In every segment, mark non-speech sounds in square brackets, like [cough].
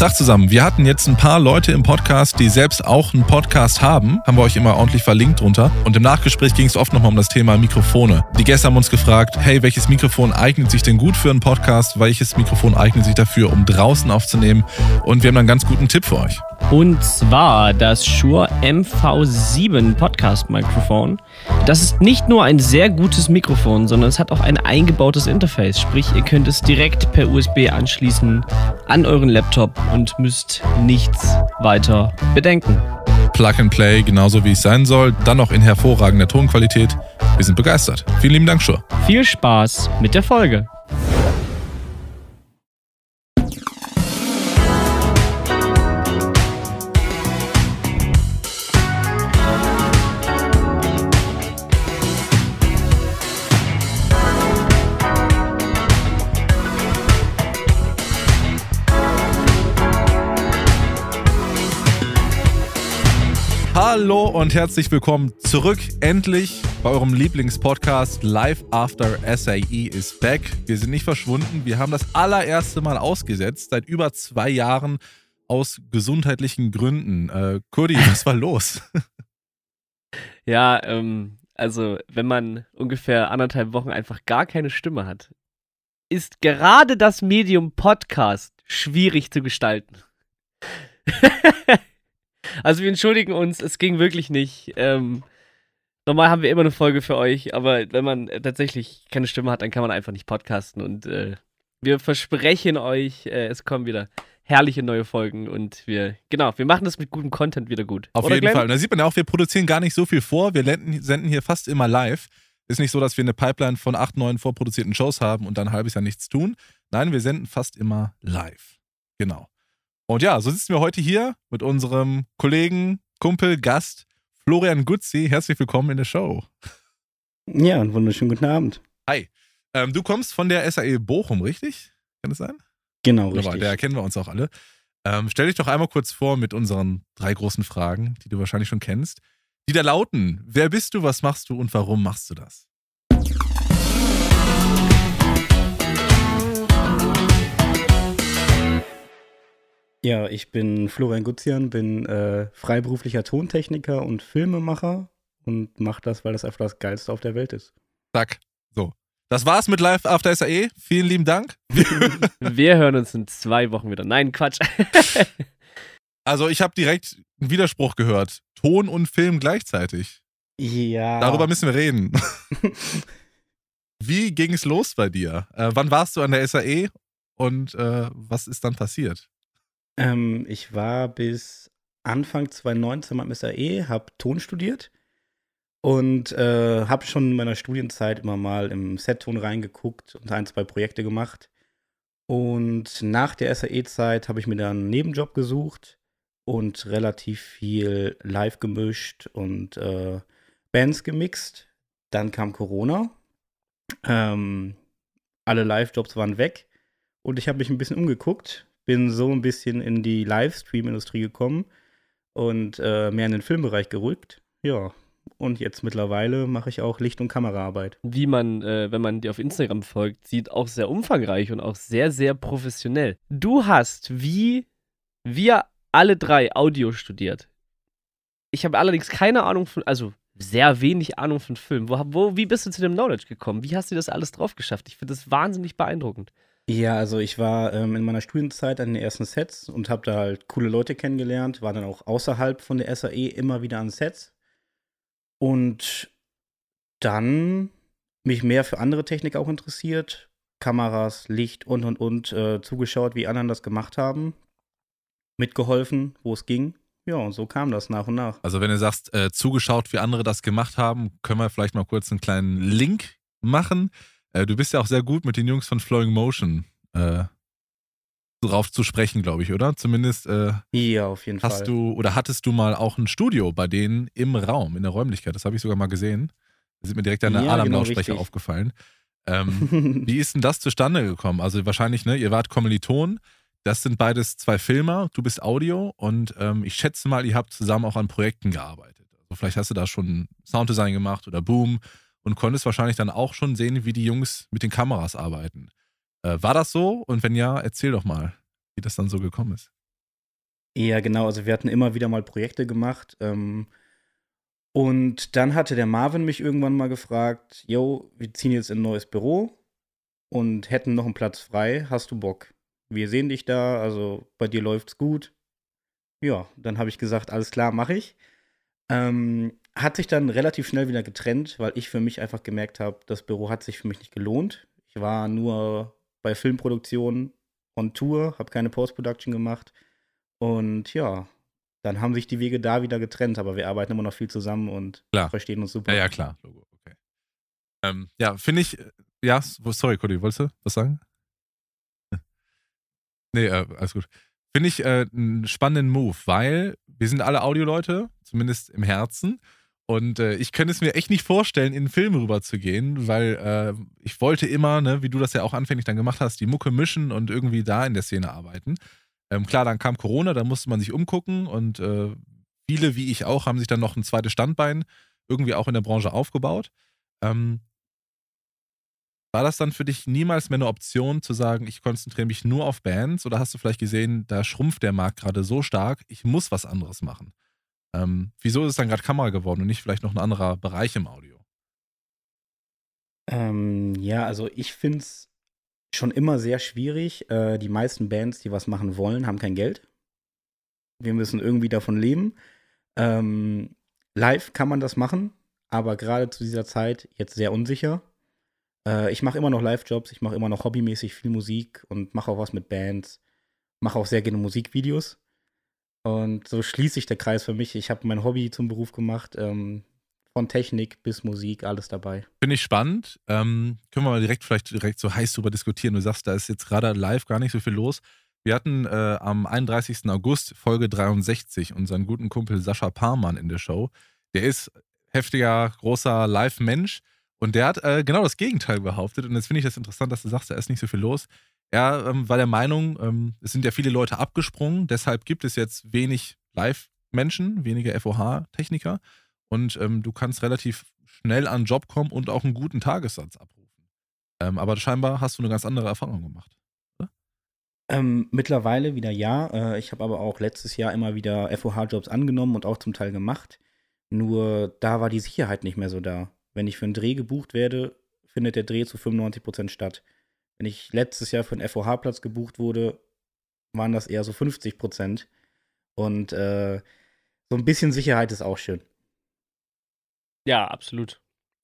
Tag zusammen. Wir hatten jetzt ein paar Leute im Podcast, die selbst auch einen Podcast haben. Haben wir euch immer ordentlich verlinkt drunter. Und im Nachgespräch ging es oft nochmal um das Thema Mikrofone. Die Gäste haben uns gefragt, hey, welches Mikrofon eignet sich denn gut für einen Podcast? Welches Mikrofon eignet sich dafür, um draußen aufzunehmen? Und wir haben dann einen ganz guten Tipp für euch. Und zwar das Shure MV7 Podcast Mikrofon. Das ist nicht nur ein sehr gutes Mikrofon, sondern es hat auch ein eingebautes Interface. Sprich, ihr könnt es direkt per USB anschließen an euren Laptop und müsst nichts weiter bedenken. Plug and Play, genauso wie es sein soll, dann noch in hervorragender Tonqualität. Wir sind begeistert. Vielen lieben Dank, Schur. Viel Spaß mit der Folge. Hallo und herzlich willkommen zurück, endlich bei eurem Lieblingspodcast Live After SAE is back. Wir sind nicht verschwunden, wir haben das allererste Mal ausgesetzt, seit über zwei Jahren aus gesundheitlichen Gründen. Äh, Kurdi, [laughs] was war los? Ja, ähm, also wenn man ungefähr anderthalb Wochen einfach gar keine Stimme hat, ist gerade das Medium Podcast schwierig zu gestalten. [laughs] Also wir entschuldigen uns, es ging wirklich nicht. Ähm, normal haben wir immer eine Folge für euch, aber wenn man tatsächlich keine Stimme hat, dann kann man einfach nicht podcasten. Und äh, wir versprechen euch, äh, es kommen wieder herrliche neue Folgen und wir, genau, wir machen das mit gutem Content wieder gut. Auf Oder jeden Glenn? Fall. Und da sieht man ja auch, wir produzieren gar nicht so viel vor. Wir senden hier fast immer live. Ist nicht so, dass wir eine Pipeline von acht, neun vorproduzierten Shows haben und dann ein halbes Jahr nichts tun. Nein, wir senden fast immer live. Genau. Und ja, so sitzen wir heute hier mit unserem Kollegen, Kumpel, Gast Florian Gutzi. Herzlich willkommen in der Show. Ja, einen wunderschönen guten Abend. Hi. Ähm, du kommst von der SAE Bochum, richtig? Kann das sein? Genau, Oder richtig. Da kennen wir uns auch alle. Ähm, stell dich doch einmal kurz vor mit unseren drei großen Fragen, die du wahrscheinlich schon kennst, die da lauten: Wer bist du, was machst du und warum machst du das? Ja, ich bin Florian Gutzian, bin äh, freiberuflicher Tontechniker und Filmemacher und mache das, weil das einfach das Geilste auf der Welt ist. Zack. So. Das war's mit Live After SAE. Vielen lieben Dank. [laughs] Wir hören uns in zwei Wochen wieder. Nein, Quatsch. [laughs] also, ich habe direkt einen Widerspruch gehört. Ton und Film gleichzeitig. Ja. Darüber müssen wir reden. [laughs] Wie ging es los bei dir? Äh, wann warst du an der SAE und äh, was ist dann passiert? Ähm, ich war bis Anfang 2019 beim SAE, habe Ton studiert und äh, habe schon in meiner Studienzeit immer mal im Setton reingeguckt und ein, zwei Projekte gemacht. Und nach der SAE-Zeit habe ich mir dann einen Nebenjob gesucht und relativ viel live gemischt und äh, Bands gemixt. Dann kam Corona. Ähm, alle Live-Jobs waren weg und ich habe mich ein bisschen umgeguckt bin so ein bisschen in die Livestream-Industrie gekommen und äh, mehr in den Filmbereich gerückt. Ja, und jetzt mittlerweile mache ich auch Licht- und Kameraarbeit. Wie man, äh, wenn man dir auf Instagram folgt, sieht, auch sehr umfangreich und auch sehr, sehr professionell. Du hast, wie wir alle drei, Audio studiert. Ich habe allerdings keine Ahnung von, also sehr wenig Ahnung von Film. Wo, wo, wie bist du zu dem Knowledge gekommen? Wie hast du das alles drauf geschafft? Ich finde das wahnsinnig beeindruckend. Ja, also ich war ähm, in meiner Studienzeit an den ersten Sets und habe da halt coole Leute kennengelernt, war dann auch außerhalb von der SAE immer wieder an Sets und dann mich mehr für andere Technik auch interessiert, Kameras, Licht und und und äh, zugeschaut, wie anderen das gemacht haben, mitgeholfen, wo es ging. Ja, und so kam das nach und nach. Also wenn du sagst, äh, zugeschaut, wie andere das gemacht haben, können wir vielleicht mal kurz einen kleinen Link machen. Äh, du bist ja auch sehr gut mit den Jungs von Flowing Motion äh, drauf zu sprechen, glaube ich, oder? Zumindest. Äh, ja, auf jeden hast Fall. du oder hattest du mal auch ein Studio bei denen im Raum, in der Räumlichkeit? Das habe ich sogar mal gesehen. Da sind mir direkt an der ja, genau, Alarmlautsprecher genau, aufgefallen. Ähm, [laughs] wie ist denn das zustande gekommen? Also wahrscheinlich, ne, ihr wart Kommiliton, Das sind beides zwei Filmer, du bist Audio und ähm, ich schätze mal, ihr habt zusammen auch an Projekten gearbeitet. Also vielleicht hast du da schon Sounddesign gemacht oder Boom und konntest wahrscheinlich dann auch schon sehen, wie die Jungs mit den Kameras arbeiten. Äh, war das so? Und wenn ja, erzähl doch mal, wie das dann so gekommen ist. Ja, genau. Also wir hatten immer wieder mal Projekte gemacht. Ähm, und dann hatte der Marvin mich irgendwann mal gefragt, yo, wir ziehen jetzt in ein neues Büro und hätten noch einen Platz frei. Hast du Bock? Wir sehen dich da, also bei dir läuft's gut. Ja, dann habe ich gesagt, alles klar, mache ich. Ähm, hat sich dann relativ schnell wieder getrennt, weil ich für mich einfach gemerkt habe, das Büro hat sich für mich nicht gelohnt. Ich war nur bei Filmproduktionen on Tour, habe keine Post-Production gemacht. Und ja, dann haben sich die Wege da wieder getrennt, aber wir arbeiten immer noch viel zusammen und klar. verstehen uns super. Ja, ja klar. Logo, okay. Ähm, ja, finde ich, äh, ja, sorry, Cody, wolltest du was sagen? [laughs] nee, äh, alles gut. Finde ich äh, einen spannenden Move, weil wir sind alle Audioleute, zumindest im Herzen. Und äh, ich könnte es mir echt nicht vorstellen, in einen Film rüberzugehen, weil äh, ich wollte immer, ne, wie du das ja auch anfänglich dann gemacht hast, die Mucke mischen und irgendwie da in der Szene arbeiten. Ähm, klar, dann kam Corona, da musste man sich umgucken und äh, viele, wie ich auch, haben sich dann noch ein zweites Standbein irgendwie auch in der Branche aufgebaut. Ähm, war das dann für dich niemals mehr eine Option zu sagen, ich konzentriere mich nur auf Bands oder hast du vielleicht gesehen, da schrumpft der Markt gerade so stark, ich muss was anderes machen? Ähm, wieso ist es dann gerade Kamera geworden und nicht vielleicht noch ein anderer Bereich im Audio? Ähm, ja, also ich finde es schon immer sehr schwierig. Äh, die meisten Bands, die was machen wollen, haben kein Geld. Wir müssen irgendwie davon leben. Ähm, live kann man das machen, aber gerade zu dieser Zeit jetzt sehr unsicher. Äh, ich mache immer noch Live-Jobs, ich mache immer noch hobbymäßig viel Musik und mache auch was mit Bands, mache auch sehr gerne Musikvideos. Und so schließe ich der Kreis für mich. Ich habe mein Hobby zum Beruf gemacht. Ähm, von Technik bis Musik, alles dabei. Finde ich spannend. Ähm, können wir mal direkt vielleicht direkt so heiß drüber diskutieren. Du sagst, da ist jetzt gerade live gar nicht so viel los. Wir hatten äh, am 31. August Folge 63 unseren guten Kumpel Sascha Parmann in der Show. Der ist heftiger, großer Live-Mensch und der hat äh, genau das Gegenteil behauptet. Und jetzt finde ich das interessant, dass du sagst, da ist nicht so viel los. Er ähm, war der Meinung, ähm, es sind ja viele Leute abgesprungen, deshalb gibt es jetzt wenig Live-Menschen, weniger FOH-Techniker und ähm, du kannst relativ schnell an den Job kommen und auch einen guten Tagessatz abrufen. Ähm, aber scheinbar hast du eine ganz andere Erfahrung gemacht. Ähm, mittlerweile wieder ja. Äh, ich habe aber auch letztes Jahr immer wieder FOH-Jobs angenommen und auch zum Teil gemacht. Nur da war die Sicherheit nicht mehr so da. Wenn ich für einen Dreh gebucht werde, findet der Dreh zu 95% statt wenn ich letztes Jahr für einen FOH-Platz gebucht wurde, waren das eher so 50 Prozent. Und äh, so ein bisschen Sicherheit ist auch schön. Ja, absolut.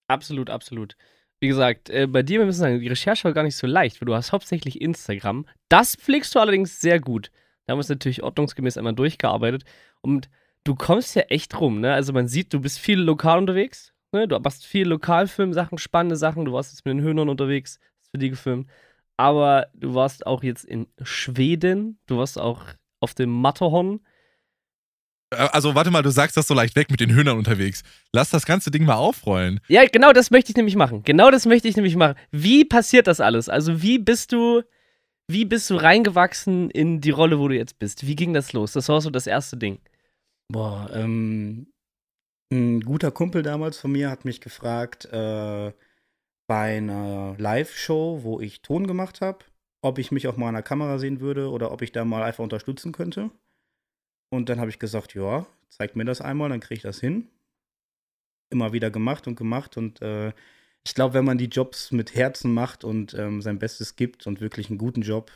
Absolut, absolut. Wie gesagt, äh, bei dir, wir müssen sagen, die Recherche war gar nicht so leicht, weil du hast hauptsächlich Instagram. Das pflegst du allerdings sehr gut. Da haben wir es natürlich ordnungsgemäß einmal durchgearbeitet. Und du kommst ja echt rum, ne? Also man sieht, du bist viel lokal unterwegs. Ne? Du machst viel Lokalfilm, Sachen, spannende Sachen. Du warst jetzt mit den Höhnern unterwegs, hast für die gefilmt aber du warst auch jetzt in Schweden, du warst auch auf dem Matterhorn. Äh, also warte mal, du sagst das so leicht weg mit den Hühnern unterwegs. Lass das ganze Ding mal aufrollen. Ja, genau das möchte ich nämlich machen. Genau das möchte ich nämlich machen. Wie passiert das alles? Also wie bist du, wie bist du reingewachsen in die Rolle, wo du jetzt bist? Wie ging das los? Das war so das erste Ding. Boah, ähm, ein guter Kumpel damals von mir hat mich gefragt, äh, bei einer Live-Show, wo ich Ton gemacht habe, ob ich mich auch mal an der Kamera sehen würde oder ob ich da mal einfach unterstützen könnte. Und dann habe ich gesagt, ja, zeigt mir das einmal, dann kriege ich das hin. Immer wieder gemacht und gemacht. Und äh, ich glaube, wenn man die Jobs mit Herzen macht und ähm, sein Bestes gibt und wirklich einen guten Job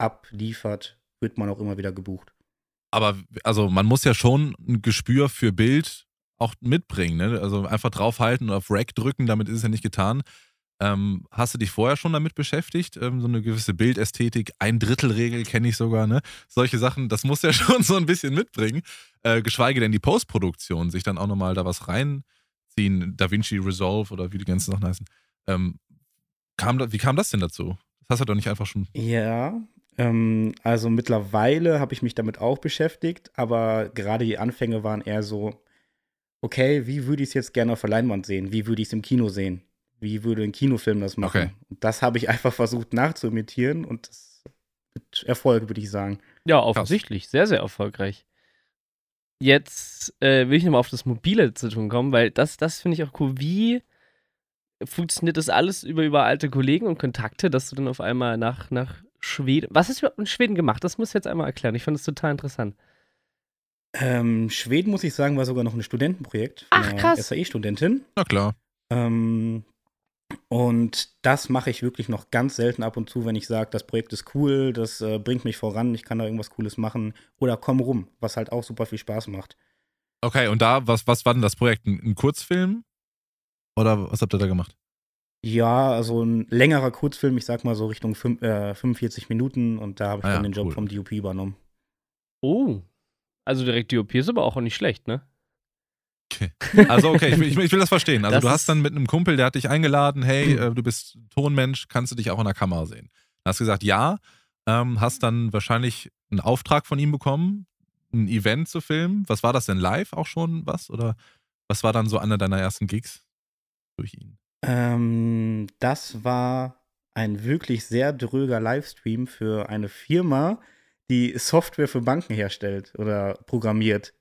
abliefert, wird man auch immer wieder gebucht. Aber also man muss ja schon ein Gespür für Bild, auch mitbringen. Ne? Also einfach draufhalten oder auf Rack drücken, damit ist es ja nicht getan. Ähm, hast du dich vorher schon damit beschäftigt? Ähm, so eine gewisse Bildästhetik, ein Drittelregel kenne ich sogar, ne? Solche Sachen, das muss ja [laughs] schon so ein bisschen mitbringen. Äh, geschweige denn die Postproduktion, sich dann auch nochmal da was reinziehen, Da Vinci Resolve oder wie die ganzen Sachen heißen. Ähm, kam wie kam das denn dazu? Das hast du doch nicht einfach schon. Ja, ähm, also mittlerweile habe ich mich damit auch beschäftigt, aber gerade die Anfänge waren eher so, okay, wie würde ich es jetzt gerne auf der Leinwand sehen? Wie würde ich es im Kino sehen? Wie würde ein Kinofilm das machen? Okay. Und das habe ich einfach versucht nachzuimitieren und das mit Erfolg, würde ich sagen. Ja, offensichtlich. Sehr, sehr erfolgreich. Jetzt äh, will ich nochmal auf das Mobile zu tun kommen, weil das, das finde ich auch cool. Wie funktioniert das alles über, über alte Kollegen und Kontakte, dass du dann auf einmal nach, nach Schweden. Was hast du überhaupt in Schweden gemacht? Das muss ich jetzt einmal erklären. Ich fand das total interessant. Ähm, Schweden, muss ich sagen, war sogar noch ein Studentenprojekt. Ach, krass. SAE-Studentin. Na klar. Ähm, und das mache ich wirklich noch ganz selten ab und zu, wenn ich sage, das Projekt ist cool, das äh, bringt mich voran, ich kann da irgendwas Cooles machen. Oder komm rum, was halt auch super viel Spaß macht. Okay, und da, was, was war denn das Projekt? Ein, ein Kurzfilm? Oder was habt ihr da gemacht? Ja, also ein längerer Kurzfilm, ich sag mal so Richtung fünf, äh, 45 Minuten und da habe ich ah, dann ja, den Job cool. vom DUP übernommen. Oh, also direkt DOP ist aber auch nicht schlecht, ne? Okay. [laughs] Also okay, ich will, ich, ich will, das verstehen. Also das du hast dann mit einem Kumpel, der hat dich eingeladen, hey, hm. äh, du bist Tonmensch, kannst du dich auch in der Kamera sehen? Dann hast du gesagt, ja, ähm, hast dann wahrscheinlich einen Auftrag von ihm bekommen, ein Event zu filmen. Was war das denn live auch schon was? Oder was war dann so einer deiner ersten Gigs durch ihn? Ähm, das war ein wirklich sehr dröger Livestream für eine Firma, die Software für Banken herstellt oder programmiert.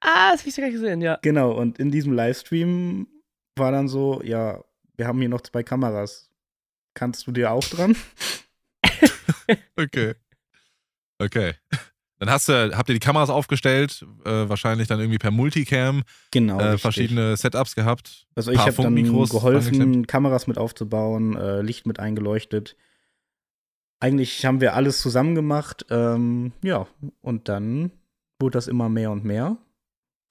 Ah, das habe ich sogar gesehen, ja. Genau, und in diesem Livestream war dann so, ja, wir haben hier noch zwei Kameras. Kannst du dir auch dran? [laughs] okay. Okay. Dann hast du, habt ihr die Kameras aufgestellt, äh, wahrscheinlich dann irgendwie per Multicam genau, äh, verschiedene Setups gehabt. Also ich habe dann geholfen, Kameras mit aufzubauen, äh, Licht mit eingeleuchtet eigentlich haben wir alles zusammen gemacht. Ähm, ja, und dann wurde das immer mehr und mehr.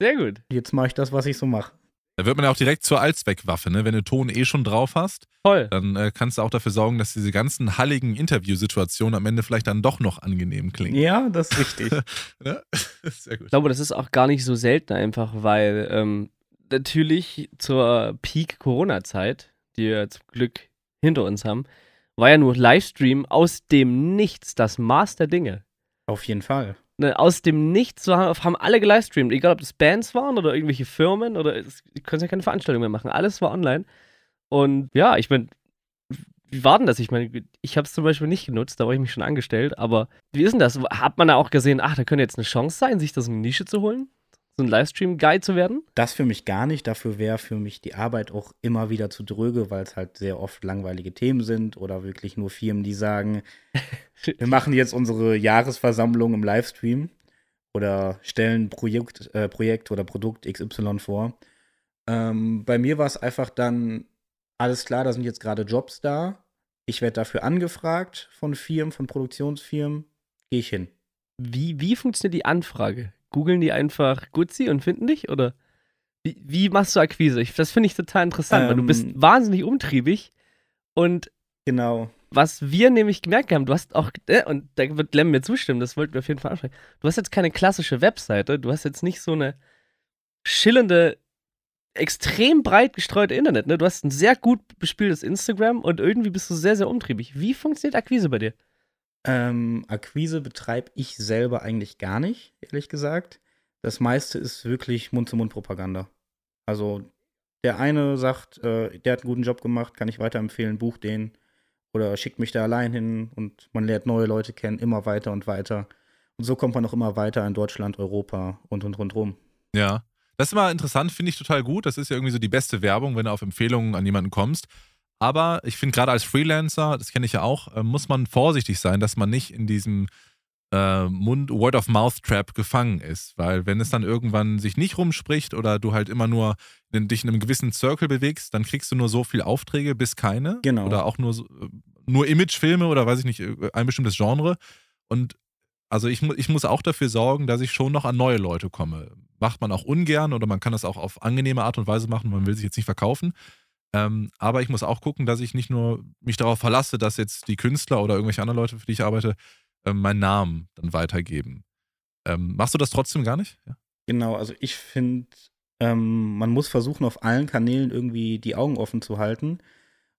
Sehr gut. Jetzt mache ich das, was ich so mache. Da wird man ja auch direkt zur Allzweckwaffe, ne? Wenn du Ton eh schon drauf hast, Toll. dann äh, kannst du auch dafür sorgen, dass diese ganzen halligen Interviewsituationen am Ende vielleicht dann doch noch angenehm klingen. Ja, das ist richtig. ne? [laughs] [laughs] Sehr gut. Ich glaube, das ist auch gar nicht so selten einfach, weil ähm, natürlich zur Peak-Corona-Zeit, die wir zum Glück hinter uns haben, war ja nur Livestream aus dem Nichts, das Maß der Dinge. Auf jeden Fall. Ne, aus dem Nichts haben alle gelivestreamt, egal ob das Bands waren oder irgendwelche Firmen oder es können ja keine Veranstaltung mehr machen. Alles war online. Und ja, ich meine, wie war denn das? Ich meine, ich habe es zum Beispiel nicht genutzt, da war ich mich schon angestellt, aber wie ist denn das? Hat man da auch gesehen, ach, da könnte jetzt eine Chance sein, sich das in eine Nische zu holen? so ein Livestream-Guy zu werden? Das für mich gar nicht. Dafür wäre für mich die Arbeit auch immer wieder zu dröge, weil es halt sehr oft langweilige Themen sind oder wirklich nur Firmen, die sagen, [laughs] wir machen jetzt unsere Jahresversammlung im Livestream oder stellen Projekt, äh, Projekt oder Produkt XY vor. Ähm, bei mir war es einfach dann, alles klar, da sind jetzt gerade Jobs da. Ich werde dafür angefragt von Firmen, von Produktionsfirmen. Gehe ich hin. Wie, wie funktioniert die Anfrage? googeln die einfach Gutzi und finden dich? Oder wie, wie machst du Akquise? Ich, das finde ich total interessant, ähm, weil du bist ähm. wahnsinnig umtriebig und genau. Was wir nämlich gemerkt haben, du hast auch, äh, und da wird Lem mir zustimmen, das wollten wir auf jeden Fall ansprechen. Du hast jetzt keine klassische Webseite, du hast jetzt nicht so eine schillernde, extrem breit gestreute Internet. Ne? Du hast ein sehr gut bespieltes Instagram und irgendwie bist du sehr, sehr umtriebig. Wie funktioniert Akquise bei dir? Ähm, Akquise betreibe ich selber eigentlich gar nicht, ehrlich gesagt. Das meiste ist wirklich Mund-zu-Mund-Propaganda. Also der eine sagt, äh, der hat einen guten Job gemacht, kann ich weiterempfehlen, buch den oder schickt mich da allein hin und man lernt neue Leute kennen, immer weiter und weiter. Und so kommt man auch immer weiter in Deutschland, Europa und und rundherum. Ja, das ist immer interessant, finde ich total gut. Das ist ja irgendwie so die beste Werbung, wenn du auf Empfehlungen an jemanden kommst. Aber ich finde gerade als Freelancer, das kenne ich ja auch, äh, muss man vorsichtig sein, dass man nicht in diesem äh, Mund Word of Mouth Trap gefangen ist, weil wenn es dann irgendwann sich nicht rumspricht oder du halt immer nur in, dich in einem gewissen Circle bewegst, dann kriegst du nur so viele Aufträge bis keine genau. oder auch nur äh, nur Imagefilme oder weiß ich nicht äh, ein bestimmtes Genre und also ich, ich muss auch dafür sorgen, dass ich schon noch an neue Leute komme. Macht man auch ungern oder man kann das auch auf angenehme Art und Weise machen, man will sich jetzt nicht verkaufen. Ähm, aber ich muss auch gucken, dass ich nicht nur mich darauf verlasse, dass jetzt die Künstler oder irgendwelche anderen Leute, für die ich arbeite, ähm, meinen Namen dann weitergeben. Ähm, machst du das trotzdem gar nicht? Ja. Genau, also ich finde, ähm, man muss versuchen, auf allen Kanälen irgendwie die Augen offen zu halten.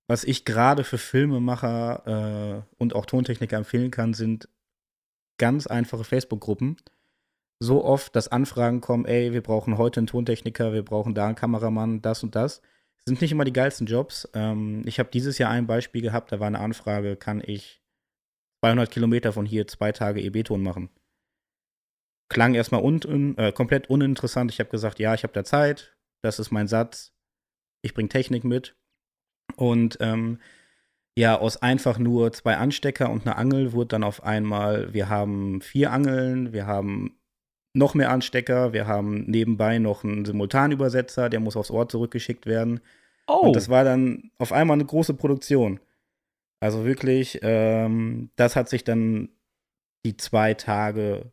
Was ich gerade für Filmemacher äh, und auch Tontechniker empfehlen kann, sind ganz einfache Facebook-Gruppen so oft, dass Anfragen kommen, ey, wir brauchen heute einen Tontechniker, wir brauchen da einen Kameramann, das und das sind nicht immer die geilsten Jobs. Ähm, ich habe dieses Jahr ein Beispiel gehabt, da war eine Anfrage, kann ich 200 Kilometer von hier zwei Tage EB-Ton machen? Klang erstmal un äh, komplett uninteressant. Ich habe gesagt, ja, ich habe da Zeit, das ist mein Satz, ich bringe Technik mit. Und ähm, ja, aus einfach nur zwei Anstecker und einer Angel wurde dann auf einmal, wir haben vier Angeln, wir haben noch mehr Anstecker. Wir haben nebenbei noch einen Simultanübersetzer, der muss aufs Ohr zurückgeschickt werden. Oh. Und das war dann auf einmal eine große Produktion. Also wirklich, ähm, das hat sich dann die zwei Tage,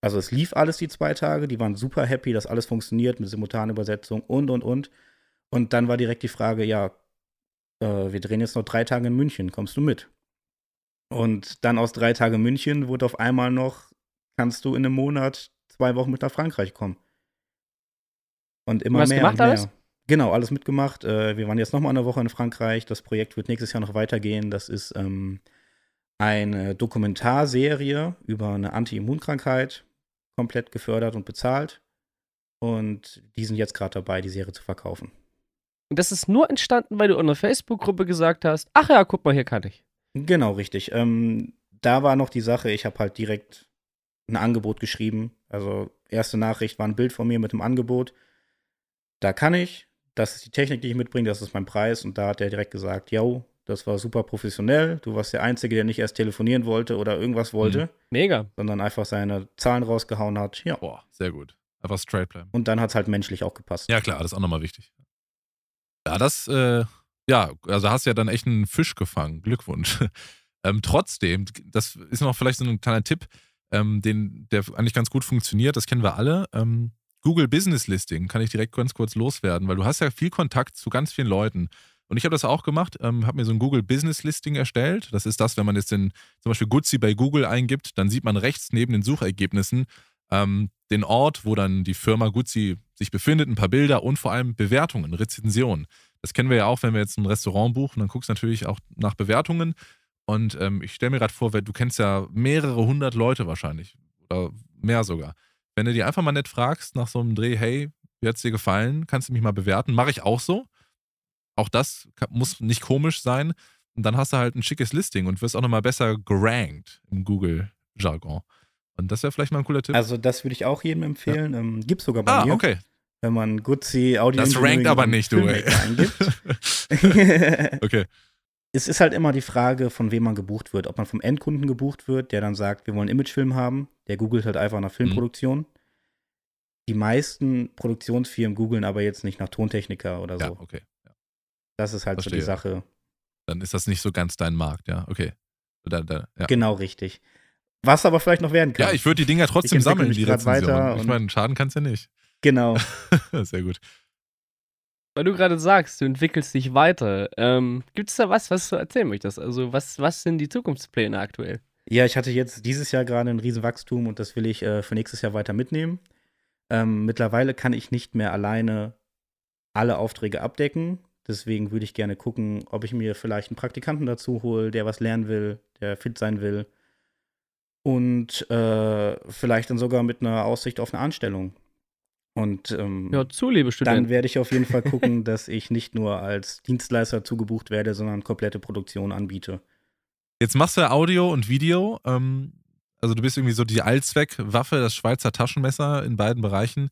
also es lief alles die zwei Tage, die waren super happy, dass alles funktioniert mit Simultanübersetzung und, und, und. Und dann war direkt die Frage, ja, äh, wir drehen jetzt noch drei Tage in München, kommst du mit? Und dann aus drei Tagen München wurde auf einmal noch, kannst du in einem Monat zwei Wochen mit nach Frankreich kommen. Und immer mehr. Gemacht, und mehr. Alles? Genau, alles mitgemacht. Äh, wir waren jetzt nochmal eine Woche in Frankreich. Das Projekt wird nächstes Jahr noch weitergehen. Das ist ähm, eine Dokumentarserie über eine Anti-Immunkrankheit, komplett gefördert und bezahlt. Und die sind jetzt gerade dabei, die Serie zu verkaufen. Und das ist nur entstanden, weil du in einer Facebook-Gruppe gesagt hast, ach ja, guck mal, hier kann ich. Genau, richtig. Ähm, da war noch die Sache, ich habe halt direkt ein Angebot geschrieben. Also erste Nachricht war ein Bild von mir mit dem Angebot. Da kann ich, das ist die Technik, die ich mitbringe, das ist mein Preis. Und da hat er direkt gesagt, yo, das war super professionell. Du warst der Einzige, der nicht erst telefonieren wollte oder irgendwas wollte. Mhm. Mega. Sondern einfach seine Zahlen rausgehauen hat. Ja. Boah, sehr gut. Einfach straight bleiben. Und dann hat es halt menschlich auch gepasst. Ja, klar, das ist auch nochmal wichtig. Ja, das, äh, ja, also hast ja dann echt einen Fisch gefangen. Glückwunsch. [laughs] ähm, trotzdem, das ist noch vielleicht so ein kleiner Tipp ähm, den, der eigentlich ganz gut funktioniert, das kennen wir alle. Ähm, Google Business Listing kann ich direkt ganz kurz loswerden, weil du hast ja viel Kontakt zu ganz vielen Leuten. Und ich habe das auch gemacht, ähm, habe mir so ein Google Business Listing erstellt. Das ist das, wenn man jetzt den, zum Beispiel Gutzi bei Google eingibt, dann sieht man rechts neben den Suchergebnissen ähm, den Ort, wo dann die Firma Gutzi sich befindet, ein paar Bilder und vor allem Bewertungen, Rezensionen. Das kennen wir ja auch, wenn wir jetzt ein Restaurant buchen, dann guckst du natürlich auch nach Bewertungen. Und ähm, ich stelle mir gerade vor, du kennst ja mehrere hundert Leute wahrscheinlich, oder mehr sogar. Wenn du die einfach mal nett fragst nach so einem Dreh, hey, wie hat es dir gefallen? Kannst du mich mal bewerten? Mache ich auch so. Auch das muss nicht komisch sein. Und dann hast du halt ein schickes Listing und wirst auch nochmal besser gerankt im Google-Jargon. Und das wäre vielleicht mal ein cooler Tipp. Also, das würde ich auch jedem empfehlen. Ja. Ähm, gibt's sogar bei ah, mir. okay. Wenn man Gutzi Audio Das rankt aber nicht, du, ey. [laughs] [laughs] okay es ist halt immer die Frage, von wem man gebucht wird. Ob man vom Endkunden gebucht wird, der dann sagt, wir wollen Imagefilm haben, der googelt halt einfach nach mhm. Filmproduktion. Mhm. Die meisten Produktionsfirmen googeln aber jetzt nicht nach Tontechniker oder so. Ja, okay. Ja. Das ist halt Verstehe. so die Sache. Dann ist das nicht so ganz dein Markt, ja, okay. Da, da, ja. Genau richtig. Was aber vielleicht noch werden kann. Ja, ich würde die Dinger trotzdem sammeln, die Rezension. ich meine, schaden kannst du ja nicht. Genau. [laughs] Sehr gut weil du gerade sagst, du entwickelst dich weiter. Ähm, Gibt es da was, was du erzählen möchtest? Also, was, was sind die Zukunftspläne aktuell? Ja, ich hatte jetzt dieses Jahr gerade ein Riesenwachstum und das will ich äh, für nächstes Jahr weiter mitnehmen. Ähm, mittlerweile kann ich nicht mehr alleine alle Aufträge abdecken. Deswegen würde ich gerne gucken, ob ich mir vielleicht einen Praktikanten dazu hole, der was lernen will, der fit sein will. Und äh, vielleicht dann sogar mit einer Aussicht auf eine Anstellung. Und ähm, ja, Zulebe studiert. dann werde ich auf jeden Fall gucken, [laughs] dass ich nicht nur als Dienstleister zugebucht werde, sondern komplette Produktion anbiete. Jetzt machst du ja Audio und Video. Ähm, also du bist irgendwie so die Allzweckwaffe, das Schweizer Taschenmesser in beiden Bereichen.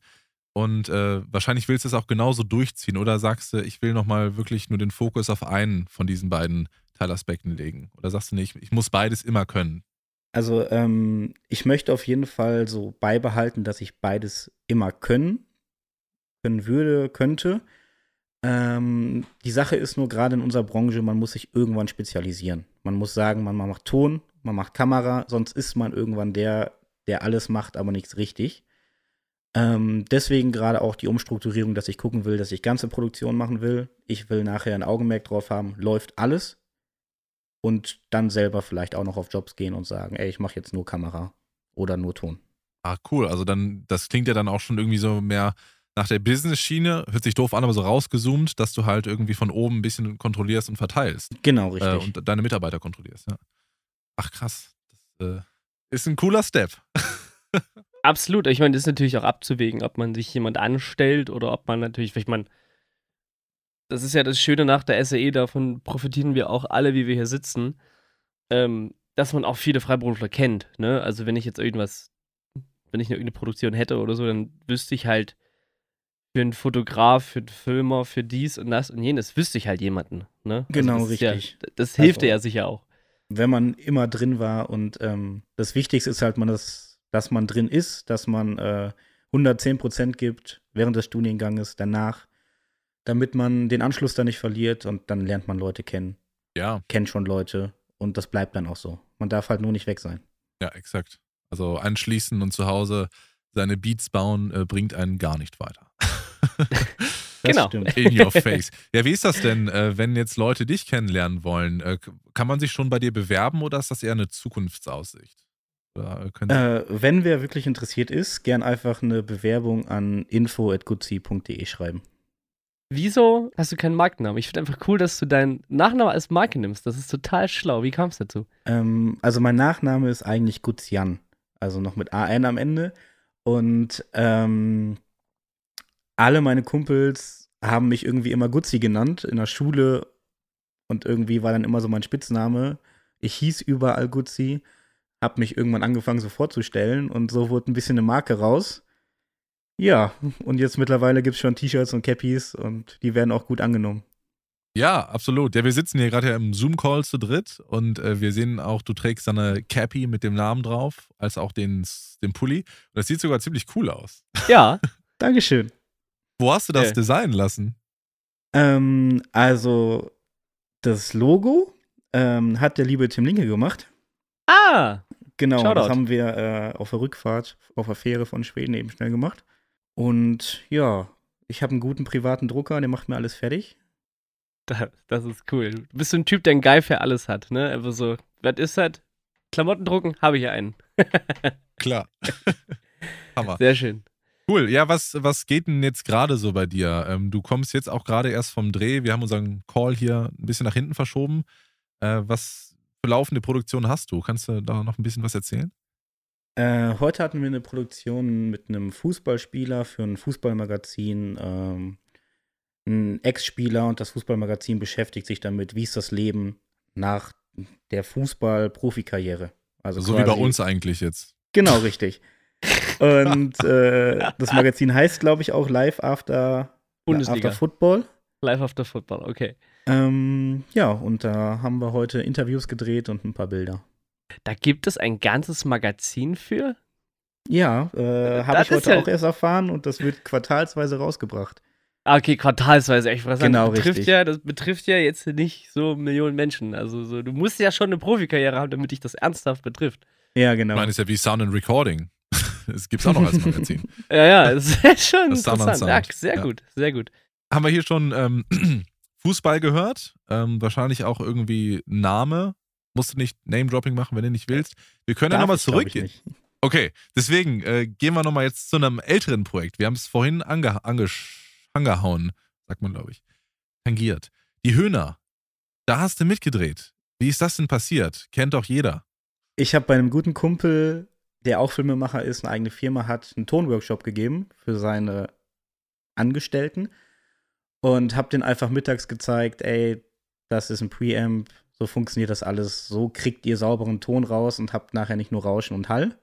Und äh, wahrscheinlich willst du es auch genauso durchziehen. Oder sagst du, ich will nochmal wirklich nur den Fokus auf einen von diesen beiden Teilaspekten legen? Oder sagst du, nee, ich muss beides immer können? Also ähm, ich möchte auf jeden Fall so beibehalten, dass ich beides immer können, können würde, könnte. Ähm, die Sache ist nur gerade in unserer Branche, man muss sich irgendwann spezialisieren. Man muss sagen, man, man macht Ton, man macht Kamera, sonst ist man irgendwann der, der alles macht, aber nichts richtig. Ähm, deswegen gerade auch die Umstrukturierung, dass ich gucken will, dass ich ganze Produktion machen will. Ich will nachher ein Augenmerk drauf haben, läuft alles, und dann selber vielleicht auch noch auf Jobs gehen und sagen, ey, ich mache jetzt nur Kamera oder nur Ton. Ah, cool. Also dann, das klingt ja dann auch schon irgendwie so mehr nach der Business-Schiene, hört sich doof an, aber so rausgezoomt, dass du halt irgendwie von oben ein bisschen kontrollierst und verteilst. Genau, äh, richtig. Äh, und deine Mitarbeiter kontrollierst, ja. Ach krass, das äh, ist ein cooler Step. [laughs] Absolut. Ich meine, das ist natürlich auch abzuwägen, ob man sich jemand anstellt oder ob man natürlich, vielleicht man das ist ja das Schöne nach der SAE, e, davon profitieren wir auch alle, wie wir hier sitzen, ähm, dass man auch viele Freiberufler kennt. Ne? Also wenn ich jetzt irgendwas, wenn ich eine, irgendeine Produktion hätte oder so, dann wüsste ich halt für einen Fotograf, für einen Filmer, für dies und das und jenes, wüsste ich halt jemanden. Ne? Also genau, also das richtig. Ja, das hilft also, ja sicher auch. Wenn man immer drin war und ähm, das Wichtigste ist halt, man das, dass man drin ist, dass man äh, 110 Prozent gibt während des Studienganges, danach damit man den Anschluss da nicht verliert und dann lernt man Leute kennen. Ja. Kennt schon Leute und das bleibt dann auch so. Man darf halt nur nicht weg sein. Ja, exakt. Also anschließen und zu Hause seine Beats bauen äh, bringt einen gar nicht weiter. [laughs] genau. In your face. Ja, wie ist das denn, äh, wenn jetzt Leute dich kennenlernen wollen? Äh, kann man sich schon bei dir bewerben oder ist das eher eine Zukunftsaussicht? Äh, wenn wer wirklich interessiert ist, gern einfach eine Bewerbung an info.gutzi.de schreiben. Wieso hast du keinen Markennamen? Ich finde einfach cool, dass du deinen Nachnamen als Marke nimmst. Das ist total schlau. Wie kam es dazu? Ähm, also mein Nachname ist eigentlich Guzian. Also noch mit AN am Ende. Und ähm, alle meine Kumpels haben mich irgendwie immer Gutzi genannt in der Schule. Und irgendwie war dann immer so mein Spitzname. Ich hieß überall Gutzi. Hab mich irgendwann angefangen so vorzustellen. Und so wurde ein bisschen eine Marke raus. Ja, und jetzt mittlerweile gibt es schon T-Shirts und Cappies und die werden auch gut angenommen. Ja, absolut. Ja, wir sitzen hier gerade ja im Zoom-Call zu dritt und äh, wir sehen auch, du trägst deine Cappy mit dem Namen drauf, als auch den, den Pulli. Und das sieht sogar ziemlich cool aus. Ja, [laughs] Dankeschön. Wo hast du das hey. designen lassen? Ähm, also, das Logo ähm, hat der liebe Tim Linke gemacht. Ah! Genau, Shoutout. das haben wir äh, auf der Rückfahrt auf der Fähre von Schweden eben schnell gemacht. Und ja, ich habe einen guten privaten Drucker, der macht mir alles fertig. Das, das ist cool. Du bist so ein Typ, der einen Geil für alles hat, ne? Einfach also so, was ist das? Klamotten drucken, habe ich einen. [laughs] Klar. [laughs] Hammer. Sehr schön. Cool. Ja, was, was geht denn jetzt gerade so bei dir? Ähm, du kommst jetzt auch gerade erst vom Dreh. Wir haben unseren Call hier ein bisschen nach hinten verschoben. Äh, was für laufende Produktion hast du? Kannst du da noch ein bisschen was erzählen? Äh, heute hatten wir eine Produktion mit einem Fußballspieler für ein Fußballmagazin. Ähm, ein Ex-Spieler und das Fußballmagazin beschäftigt sich damit, wie ist das Leben nach der Fußball-Profikarriere. Also so wie bei uns eigentlich jetzt. Genau, [laughs] richtig. und äh, das Magazin heißt, glaube ich, auch Live After, Bundesliga. After Football. Live After Football, okay. Ähm, ja, und da haben wir heute Interviews gedreht und ein paar Bilder. Da gibt es ein ganzes Magazin für? Ja, äh, habe ich heute ja auch erst erfahren und das wird quartalsweise rausgebracht. Ah, okay, quartalsweise. Ich weiß genau, betrifft richtig. ja, das betrifft ja jetzt nicht so Millionen Menschen. Also so, du musst ja schon eine Profikarriere haben, damit dich das ernsthaft betrifft. Ja, genau. Ich meine, es ist ja wie Sound and Recording. Das [laughs] gibt es auch noch als Magazin. [laughs] ja, ja, das ist ja [laughs] schon das interessant. Sound Sound. Ja, sehr ja. gut, sehr gut. Haben wir hier schon ähm, [clears throat] Fußball gehört? Ähm, wahrscheinlich auch irgendwie Name musst du nicht Name-Dropping machen, wenn du nicht willst. Wir können ja nochmal zurückgehen. Okay, deswegen äh, gehen wir nochmal jetzt zu einem älteren Projekt. Wir haben es vorhin ange angehauen, sagt man, glaube ich. Tangiert. Die Höhner. Da hast du mitgedreht. Wie ist das denn passiert? Kennt doch jeder. Ich habe bei einem guten Kumpel, der auch Filmemacher ist, eine eigene Firma hat, einen Tonworkshop gegeben für seine Angestellten und habe den einfach mittags gezeigt, ey, das ist ein Preamp, so funktioniert das alles. So kriegt ihr sauberen Ton raus und habt nachher nicht nur Rauschen und Hall.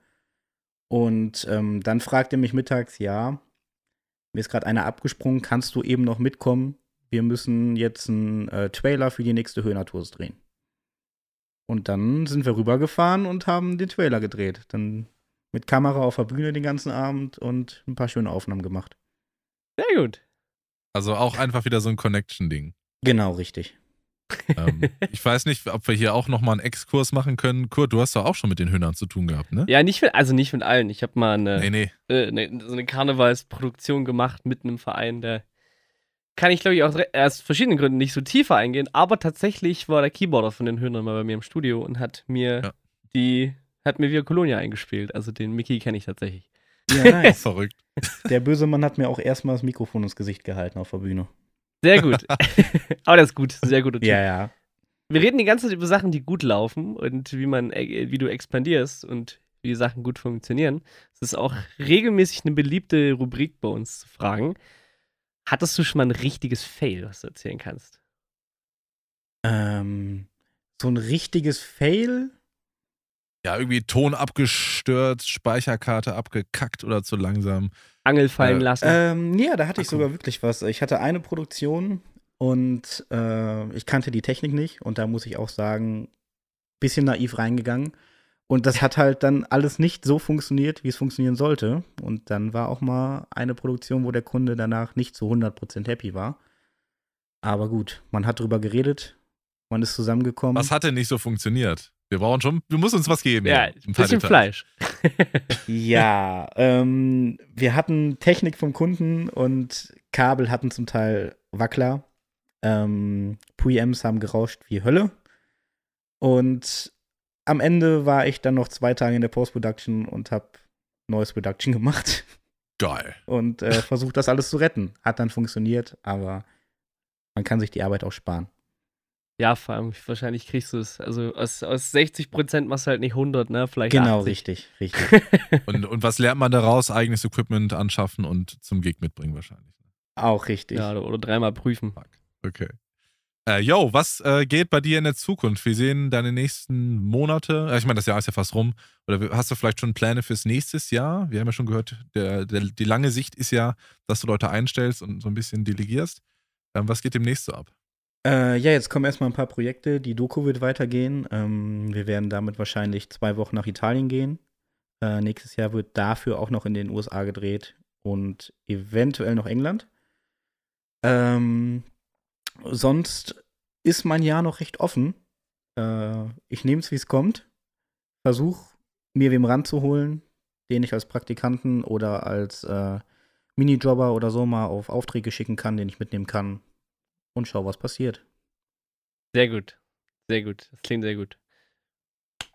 Und ähm, dann fragt er mich mittags, ja, mir ist gerade einer abgesprungen, kannst du eben noch mitkommen? Wir müssen jetzt einen äh, Trailer für die nächste Höhnertour drehen. Und dann sind wir rübergefahren und haben den Trailer gedreht. Dann mit Kamera auf der Bühne den ganzen Abend und ein paar schöne Aufnahmen gemacht. Sehr gut. Also auch einfach wieder so ein Connection-Ding. Genau, richtig ähm, ich weiß nicht, ob wir hier auch nochmal einen Exkurs machen können. Kurt, du hast doch auch schon mit den Hühnern zu tun gehabt, ne? Ja, nicht mit, also nicht mit allen. Ich habe mal eine, nee, nee. Äh, eine, so eine Karnevalsproduktion gemacht mit einem Verein, der kann ich, glaube ich, auch aus verschiedenen Gründen nicht so tiefer eingehen, aber tatsächlich war der Keyboarder von den Hühnern mal bei mir im Studio und hat mir ja. die, hat mir Via Colonia eingespielt. Also den Mickey kenne ich tatsächlich. Ja, [laughs] nice. Verrückt. Der böse Mann hat mir auch erstmal das Mikrofon ins Gesicht gehalten auf der Bühne. Sehr gut. [laughs] Aber das ist gut, sehr gut. Ja, ja. Wir reden die ganze Zeit über Sachen, die gut laufen und wie man, äh, wie du expandierst und wie Sachen gut funktionieren. Es ist auch regelmäßig eine beliebte Rubrik bei uns zu fragen. Hattest du schon mal ein richtiges Fail, was du erzählen kannst? Ähm, so ein richtiges Fail? Ja, irgendwie Ton abgestört, Speicherkarte abgekackt oder zu langsam. Angel fallen äh, lassen? Ähm, ja, da hatte ich Ach, sogar wirklich was. Ich hatte eine Produktion und äh, ich kannte die Technik nicht und da muss ich auch sagen, bisschen naiv reingegangen. Und das hat halt dann alles nicht so funktioniert, wie es funktionieren sollte. Und dann war auch mal eine Produktion, wo der Kunde danach nicht zu 100% happy war. Aber gut, man hat drüber geredet, man ist zusammengekommen. Was hat denn nicht so funktioniert? Wir brauchen schon, du musst uns was geben. Ja, ein bisschen Fleisch ja, ähm, wir hatten Technik vom Kunden und Kabel hatten zum Teil Wackler. Ähm, Preamps haben gerauscht wie Hölle. Und am Ende war ich dann noch zwei Tage in der Post-Production und habe neues Production gemacht. Geil. Und äh, versucht, das alles zu retten. Hat dann funktioniert, aber man kann sich die Arbeit auch sparen. Ja, vor allem, wahrscheinlich kriegst du es. Also aus, aus 60 Prozent machst du halt nicht 100, ne? Vielleicht Genau, 80. richtig, richtig. [laughs] und, und was lernt man daraus? Eigenes Equipment anschaffen und zum Gig mitbringen wahrscheinlich. Ne? Auch richtig. Ja, oder dreimal prüfen. Okay. Äh, yo, was äh, geht bei dir in der Zukunft? Wie sehen deine nächsten Monate? Äh, ich meine, das Jahr ist ja fast rum. Oder hast du vielleicht schon Pläne fürs nächste Jahr? Wir haben ja schon gehört, der, der, die lange Sicht ist ja, dass du Leute einstellst und so ein bisschen delegierst. Ähm, was geht demnächst so ab? Äh, ja, jetzt kommen erstmal ein paar Projekte. Die Doku wird weitergehen. Ähm, wir werden damit wahrscheinlich zwei Wochen nach Italien gehen. Äh, nächstes Jahr wird dafür auch noch in den USA gedreht und eventuell noch England. Ähm, sonst ist mein Jahr noch recht offen. Äh, ich nehme es, wie es kommt. Versuche, mir wem ranzuholen, den ich als Praktikanten oder als äh, Minijobber oder so mal auf Aufträge schicken kann, den ich mitnehmen kann und schau, was passiert. Sehr gut. Sehr gut. Das klingt sehr gut.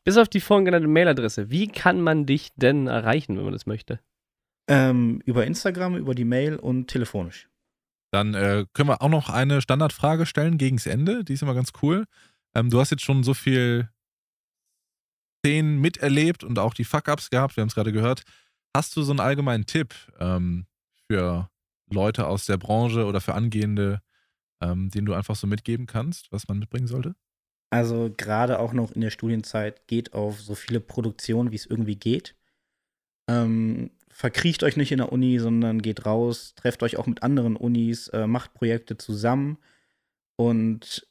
Bis auf die vorhin genannte Mailadresse, wie kann man dich denn erreichen, wenn man das möchte? Ähm, über Instagram, über die Mail und telefonisch. Dann äh, können wir auch noch eine Standardfrage stellen gegens Ende. Die ist immer ganz cool. Ähm, du hast jetzt schon so viel Szenen miterlebt und auch die Fuck-Ups gehabt. Wir haben es gerade gehört. Hast du so einen allgemeinen Tipp ähm, für Leute aus der Branche oder für angehende ähm, den du einfach so mitgeben kannst, was man mitbringen sollte? Also gerade auch noch in der Studienzeit geht auf so viele Produktionen, wie es irgendwie geht. Ähm, verkriecht euch nicht in der Uni, sondern geht raus, trefft euch auch mit anderen Unis, äh, macht Projekte zusammen und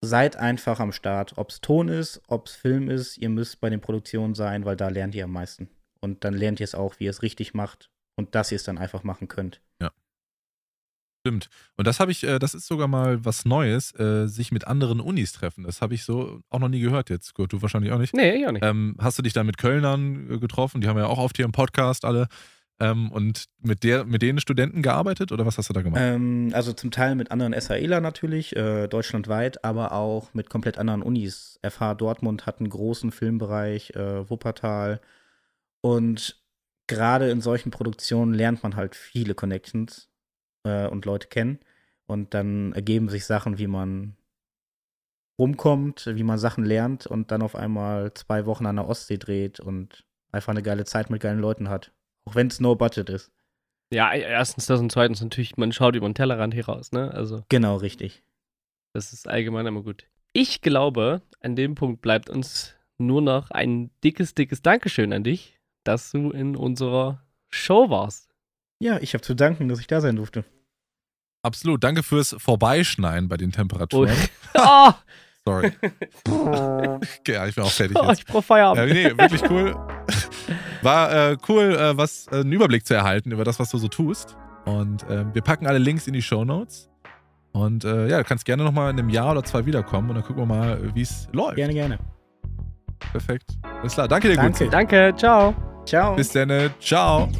seid einfach am Start. Ob es Ton ist, ob es Film ist, ihr müsst bei den Produktionen sein, weil da lernt ihr am meisten. Und dann lernt ihr es auch, wie ihr es richtig macht und dass ihr es dann einfach machen könnt. Ja. Stimmt. Und das habe ich, äh, das ist sogar mal was Neues, äh, sich mit anderen Unis treffen. Das habe ich so auch noch nie gehört jetzt. Gut, du wahrscheinlich auch nicht. Nee, ich auch nicht. Ähm, hast du dich dann mit Kölnern äh, getroffen? Die haben ja auch oft hier im Podcast alle. Ähm, und mit, der, mit denen Studenten gearbeitet oder was hast du da gemacht? Ähm, also zum Teil mit anderen SAEler natürlich, äh, deutschlandweit, aber auch mit komplett anderen Unis. FH Dortmund hat einen großen Filmbereich, äh, Wuppertal. Und gerade in solchen Produktionen lernt man halt viele Connections äh, und Leute kennen. Und dann ergeben sich Sachen, wie man rumkommt, wie man Sachen lernt und dann auf einmal zwei Wochen an der Ostsee dreht und einfach eine geile Zeit mit geilen Leuten hat. Auch wenn es no budget ist. Ja, e-, erstens das und zweitens natürlich, man schaut über den Tellerrand hier raus, ne? Also. Genau, richtig. Das ist allgemein immer gut. Ich glaube, an dem Punkt bleibt uns nur noch ein dickes, dickes Dankeschön an dich, dass du in unserer Show warst. Ja, ich habe zu danken, dass ich da sein durfte. Absolut. Danke fürs Vorbeischneiden bei den Temperaturen. Oh. [laughs] [laughs] oh. Sorry. [laughs] ja, ich bin auch fertig. Oh, ich brauche Feierabend. Ja, nee, wirklich cool. War äh, cool, äh, was äh, einen Überblick zu erhalten über das, was du so tust. Und ähm, wir packen alle Links in die Show Notes. Und äh, ja, du kannst gerne nochmal in einem Jahr oder zwei wiederkommen und dann gucken wir mal, äh, wie es läuft. Gerne, gerne. Perfekt. Alles klar. Danke dir, Danke, danke. Ciao. Ciao. Bis dann. Ciao.